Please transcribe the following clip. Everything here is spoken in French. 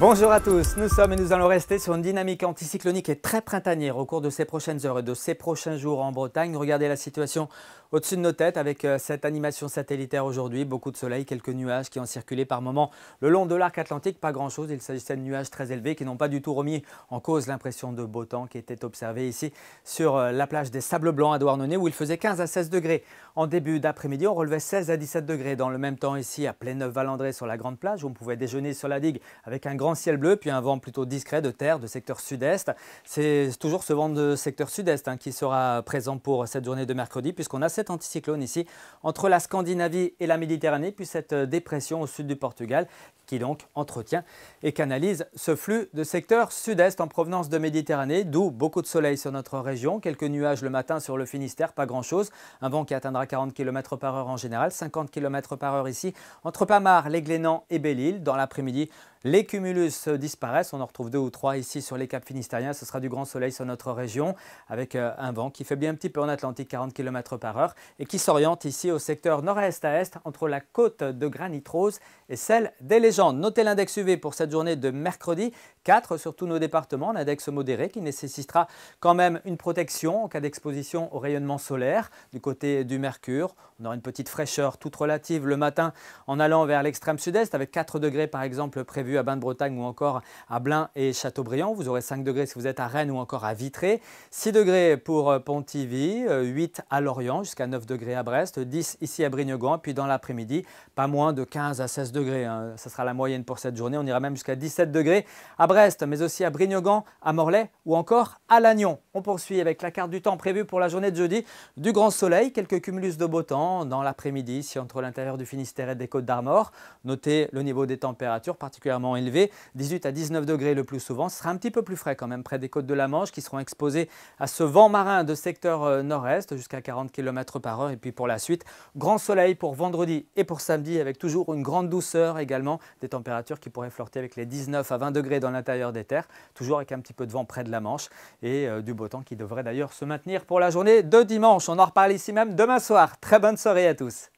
Bonjour à tous, nous sommes et nous allons rester sur une dynamique anticyclonique et très printanière au cours de ces prochaines heures et de ces prochains jours en Bretagne. Regardez la situation au-dessus de nos têtes avec euh, cette animation satellitaire aujourd'hui. Beaucoup de soleil, quelques nuages qui ont circulé par moments le long de l'arc atlantique, pas grand-chose. Il s'agissait de nuages très élevés qui n'ont pas du tout remis en cause l'impression de beau temps qui était observée ici sur euh, la plage des Sables Blancs à Douarnenez où il faisait 15 à 16 degrés. En début d'après-midi, on relevait 16 à 17 degrés. Dans le même temps ici à Pléneuf-Valandré sur la Grande Plage, où on pouvait déjeuner sur la digue avec un grand grand ciel bleu, puis un vent plutôt discret de terre, de secteur sud-est. C'est toujours ce vent de secteur sud-est hein, qui sera présent pour cette journée de mercredi, puisqu'on a cet anticyclone ici entre la Scandinavie et la Méditerranée, puis cette dépression au sud du Portugal qui donc entretient et canalise ce flux de secteur sud-est en provenance de Méditerranée, d'où beaucoup de soleil sur notre région, quelques nuages le matin sur le Finistère, pas grand-chose, un vent qui atteindra 40 km par heure en général, 50 km par heure ici, entre Pamar, Les Glénans et Belle-Île. Dans l'après-midi, les cumulus disparaissent. On en retrouve deux ou trois ici sur les caps finistériens. Ce sera du grand soleil sur notre région avec euh, un vent qui fait bien un petit peu en Atlantique 40 km par heure et qui s'oriente ici au secteur nord-est à est entre la côte de Granit Rose et celle des légendes. Notez l'index UV pour cette journée de mercredi 4 sur tous nos départements. L'index modéré qui nécessitera quand même une protection en cas d'exposition au rayonnement solaire du côté du mercure. On aura une petite fraîcheur toute relative le matin en allant vers l'extrême sud-est avec 4 degrés par exemple prévu à Bain-de-Bretagne ou encore à Blain et Châteaubriand. Vous aurez 5 degrés si vous êtes à Rennes ou encore à Vitré. 6 degrés pour euh, Pontivy, 8 euh, à Lorient, jusqu'à 9 degrés à Brest, 10 ici à Brignogan, puis dans l'après-midi, pas moins de 15 à 16 degrés. Hein. Ça sera la moyenne pour cette journée. On ira même jusqu'à 17 degrés à Brest, mais aussi à Brignogan, à Morlaix ou encore à Lannion. On poursuit avec la carte du temps prévue pour la journée de jeudi. Du grand soleil, quelques cumulus de beau temps dans l'après-midi, ici entre l'intérieur du Finistère et des Côtes d'Armor. Notez le niveau des températures particulièrement élevé, 18 à 19 degrés le plus souvent. Ce sera un petit peu plus frais quand même près des côtes de la Manche qui seront exposées à ce vent marin de secteur euh, nord-est jusqu'à 40 km par heure. Et puis pour la suite, grand soleil pour vendredi et pour samedi avec toujours une grande douceur également. Des températures qui pourraient flirter avec les 19 à 20 degrés dans l'intérieur des terres, toujours avec un petit peu de vent près de la Manche et euh, du beau Autant qui devrait d'ailleurs se maintenir pour la journée de dimanche. On en reparle ici même demain soir. Très bonne soirée à tous.